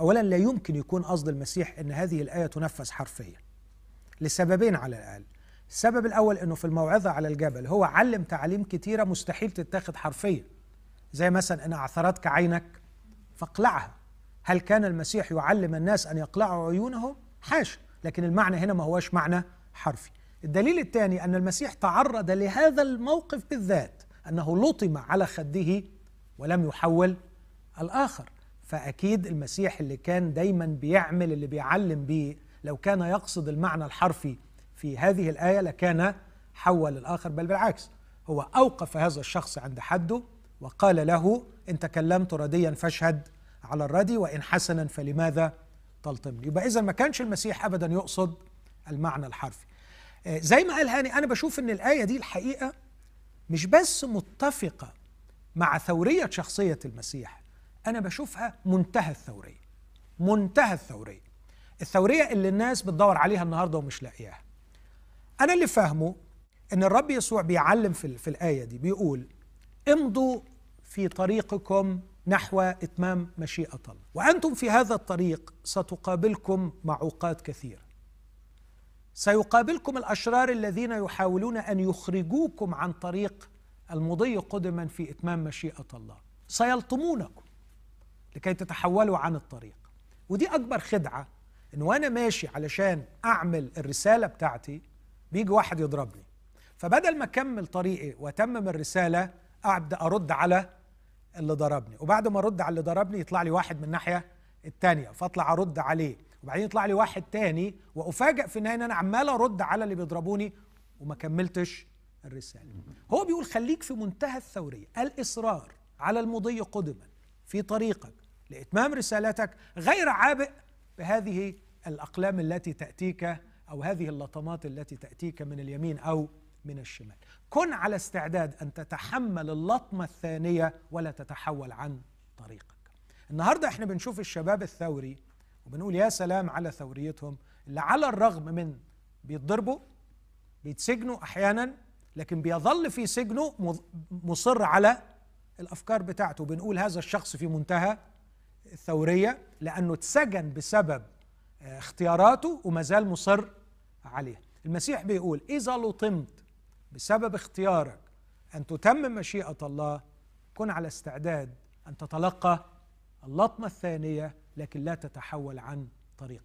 أولا لا يمكن يكون قصد المسيح أن هذه الآية تنفذ حرفيا لسببين على الأقل السبب الأول أنه في الموعظة على الجبل هو علم تعاليم كتيرة مستحيل تتاخذ حرفيا زي مثلا إن أعثرتك عينك فاقلعها هل كان المسيح يعلم الناس أن يقلعوا عيونهم؟ حاشا لكن المعنى هنا ما هوش معنى حرفي الدليل الثاني أن المسيح تعرض لهذا الموقف بالذات أنه لطم على خده ولم يحول الآخر فأكيد المسيح اللي كان دايما بيعمل اللي بيعلم بيه لو كان يقصد المعنى الحرفي في هذه الآية لكان حول الآخر بل بالعكس هو أوقف هذا الشخص عند حده وقال له إن تكلمت رديا فاشهد على الردي وإن حسنا فلماذا تلطمني يبقى إذا ما كانش المسيح أبدا يقصد المعنى الحرفي آه، زي ما قال هاني أنا بشوف إن الآية دي الحقيقة مش بس متفقة مع ثورية شخصية المسيح أنا بشوفها منتهى الثورية منتهى الثورية الثورية اللي الناس بتدور عليها النهاردة ومش لاقياها أنا اللي فاهمه إن الرب يسوع بيعلم في, في الآية دي بيقول امضوا في طريقكم نحو إتمام مشيئة الله وأنتم في هذا الطريق ستقابلكم معوقات كثيرة سيقابلكم الأشرار الذين يحاولون أن يخرجوكم عن طريق المضي قدما في إتمام مشيئة الله سيلطمونكم لكي تتحولوا عن الطريق ودي أكبر خدعة إن وأنا ماشي علشان أعمل الرسالة بتاعتي بيجي واحد يضربني فبدل ما أكمل طريقي وأتمم الرسالة أبدأ أرد على اللي ضربني وبعد ما أرد على اللي ضربني يطلع لي واحد من الناحية التانية فأطلع أرد عليه وبعدين يطلع لي واحد تاني وأفاجأ في النهاية إن أنا عمال أرد على اللي بيضربوني وما كملتش الرسالة هو بيقول خليك في منتهى الثورية الإصرار على المضي قدما في طريقك لإتمام رسالتك غير عابئ بهذه الأقلام التي تأتيك أو هذه اللطمات التي تأتيك من اليمين أو من الشمال كن على استعداد أن تتحمل اللطمة الثانية ولا تتحول عن طريقك النهاردة احنا بنشوف الشباب الثوري وبنقول يا سلام على ثوريتهم اللي على الرغم من بيتضربوا بيتسجنوا أحيانا لكن بيظل في سجنه مصر على الأفكار بتاعته بنقول هذا الشخص في منتهى الثورية لأنه اتسجن بسبب آه، اختياراته وما زال مصر عليها المسيح بيقول إذا لطمت بسبب اختيارك أن تتمم مشيئة الله كن على استعداد أن تتلقى اللطمة الثانية لكن لا تتحول عن طريقة